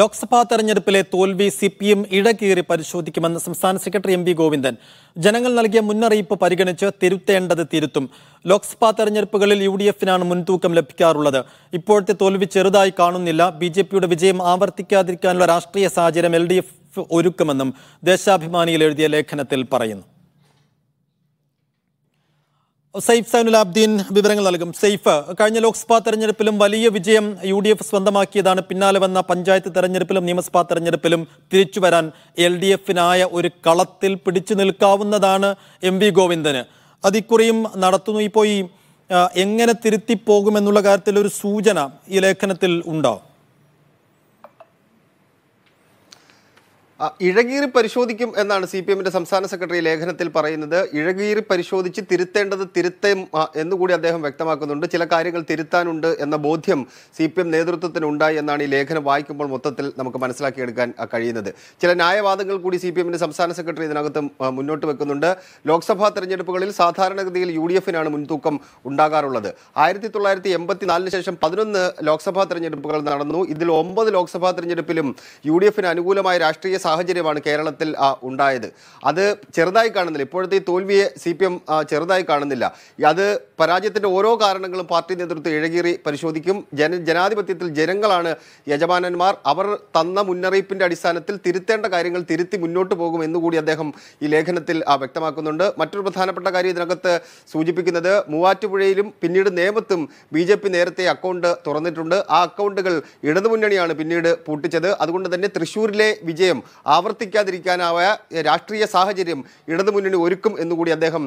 ലോക്സഭാ തെരഞ്ഞെടുപ്പിലെ തോൽവി C P M ഇടകീറി പരിശോധിക്കുമെന്ന് സംസ്ഥാന സെക്രട്ടറി എം വി ഗോവിന്ദൻ ജനങ്ങൾ നൽകിയ മുന്നറിയിപ്പ് പരിഗണിച്ച് തിരുത്തേണ്ടത് തിരുത്തും ലോക്സഭാ തെരഞ്ഞെടുപ്പുകളിൽ യു ഡി എഫിനാണ് മുൻതൂക്കം ലഭിക്കാറുള്ളത് ഇപ്പോഴത്തെ തോൽവി ചെറുതായി കാണുന്നില്ല ബി ജെ പിയുടെ വിജയം ആവർത്തിക്കാതിരിക്കാനുള്ള രാഷ്ട്രീയ സാഹചര്യം എൽ ഡി എഫ് ഒരുക്കുമെന്നും ദേശാഭിമാനിയിൽ എഴുതിയ ലേഖനത്തിൽ പറയുന്നു സൈഫ് സൈനുലാബ്ദീൻ വിവരങ്ങൾ നൽകും സൈഫ് കഴിഞ്ഞ ലോക്സഭാ തെരഞ്ഞെടുപ്പിലും വലിയ വിജയം യു ഡി എഫ് സ്വന്തമാക്കിയതാണ് പിന്നാലെ വന്ന പഞ്ചായത്ത് തെരഞ്ഞെടുപ്പിലും നിയമസഭാ തെരഞ്ഞെടുപ്പിലും തിരിച്ചു വരാൻ എൽ ഡി എഫിനായ ഒരു കളത്തിൽ പിടിച്ചു നിൽക്കാവുന്നതാണ് എം വി ഗോവിന്ദന് അതിക്കുറിയും നടത്തുന്നു ഇപ്പോൾ ഈ എങ്ങനെ തിരുത്തി പോകുമെന്നുള്ള കാര്യത്തിൽ ഒരു സൂചന ഈ ലേഖനത്തിൽ ഉണ്ടാവും ഇഴകീറി പരിശോധിക്കും എന്നാണ് സി പി എമ്മിന്റെ സംസ്ഥാന സെക്രട്ടറി ലേഖനത്തിൽ പറയുന്നത് ഇഴകീറി പരിശോധിച്ച് തിരുത്തേണ്ടത് തിരുത്തേം എന്നുകൂടി അദ്ദേഹം വ്യക്തമാക്കുന്നുണ്ട് ചില കാര്യങ്ങൾ തിരുത്താനുണ്ട് എന്ന ബോധ്യം സി പി എം നേതൃത്വത്തിനുണ്ടായി എന്നാണ് ഈ ലേഖനം വായിക്കുമ്പോൾ മൊത്തത്തിൽ നമുക്ക് മനസ്സിലാക്കിയെടുക്കാൻ കഴിയുന്നത് ചില ന്യായവാദങ്ങൾ കൂടി സി പി എമ്മിന്റെ സംസ്ഥാന സെക്രട്ടറി ഇതിനകത്ത് മുന്നോട്ട് വെക്കുന്നുണ്ട് ലോക്സഭാ തെരഞ്ഞെടുപ്പുകളിൽ സാധാരണഗതിയിൽ യു ഡി എഫിനാണ് മുൻതൂക്കം ഉണ്ടാകാറുള്ളത് ആയിരത്തി തൊള്ളായിരത്തി എൺപത്തിനാലിന് ശേഷം പതിനൊന്ന് ലോക്സഭാ തെരഞ്ഞെടുപ്പുകൾ നടന്നു ഇതിൽ ഒമ്പത് ലോക്സഭാ തെരഞ്ഞെടുപ്പിലും യു ഡി എഫിന് അനുകൂലമായ രാഷ്ട്രീയ സാഹചര്യമാണ് കേരളത്തിൽ ഉണ്ടായത് അത് ചെറുതായി കാണുന്നില്ല ഇപ്പോഴത്തെ ഈ തോൽവിയെ സി പി എം ചെറുതായി കാണുന്നില്ല അത് പരാജയത്തിൻ്റെ ഓരോ കാരണങ്ങളും പാർട്ടി നേതൃത്വം ഇഴകീറി പരിശോധിക്കും ജന ജനാധിപത്യത്തിൽ ജനങ്ങളാണ് യജമാനന്മാർ അവർ തന്ന മുന്നറിയിപ്പിൻ്റെ അടിസ്ഥാനത്തിൽ തിരുത്തേണ്ട കാര്യങ്ങൾ തിരുത്തി മുന്നോട്ട് പോകും എന്നുകൂടി അദ്ദേഹം ഈ ലേഖനത്തിൽ വ്യക്തമാക്കുന്നുണ്ട് മറ്റൊരു പ്രധാനപ്പെട്ട കാര്യം ഇതിനകത്ത് സൂചിപ്പിക്കുന്നത് മൂവാറ്റുപുഴയിലും പിന്നീട് നേമത്തും ബി ജെ പി നേരത്തെ അക്കൗണ്ട് തുറന്നിട്ടുണ്ട് ആ അക്കൗണ്ടുകൾ ഇടതുമുന്നണിയാണ് പിന്നീട് പൂട്ടിച്ചത് അതുകൊണ്ട് തന്നെ തൃശ്ശൂരിലെ വിജയം ആവർത്തിക്കാതിരിക്കാനായ രാഷ്ട്രീയ സാഹചര്യം ഇടതുമുന്നണി ഒരുക്കും എന്നുകൂടി അദ്ദേഹം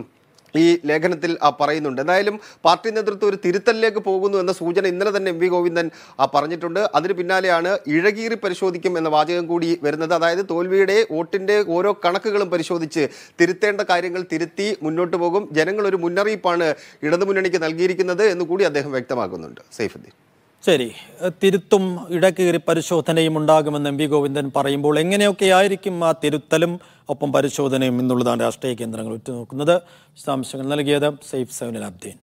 ഈ ലേഖനത്തിൽ പറയുന്നുണ്ട് എന്തായാലും പാർട്ടി നേതൃത്വം ഒരു തിരുത്തലിലേക്ക് പോകുന്നു എന്ന സൂചന ഇന്നലെ തന്നെ എം വി ഗോവിന്ദൻ പറഞ്ഞിട്ടുണ്ട് അതിന് പിന്നാലെയാണ് ഇഴകീറി പരിശോധിക്കും എന്ന വാചകം കൂടി വരുന്നത് അതായത് തോൽവിയുടെ വോട്ടിൻ്റെ ഓരോ കണക്കുകളും പരിശോധിച്ച് തിരുത്തേണ്ട കാര്യങ്ങൾ തിരുത്തി മുന്നോട്ട് പോകും ജനങ്ങൾ ഒരു മുന്നറിയിപ്പാണ് ഇടതുമുന്നണിക്ക് നൽകിയിരിക്കുന്നത് എന്ന് കൂടി അദ്ദേഹം വ്യക്തമാക്കുന്നുണ്ട് സൈഫുദ്ദീൻ ശരി തിരുത്തും ഇടക്കേറി പരിശോധനയും ഉണ്ടാകുമെന്ന് എം വി ഗോവിന്ദൻ പറയുമ്പോൾ ആയിരിക്കും ആ തിരുത്തലും ഒപ്പം പരിശോധനയും എന്നുള്ളതാണ് രാഷ്ട്രീയ കേന്ദ്രങ്ങൾ ഉറ്റുനോക്കുന്നത് വിശദാംശങ്ങൾ നൽകിയത് സെയ്ഫ് സൈനുൽ അബ്ദീൻ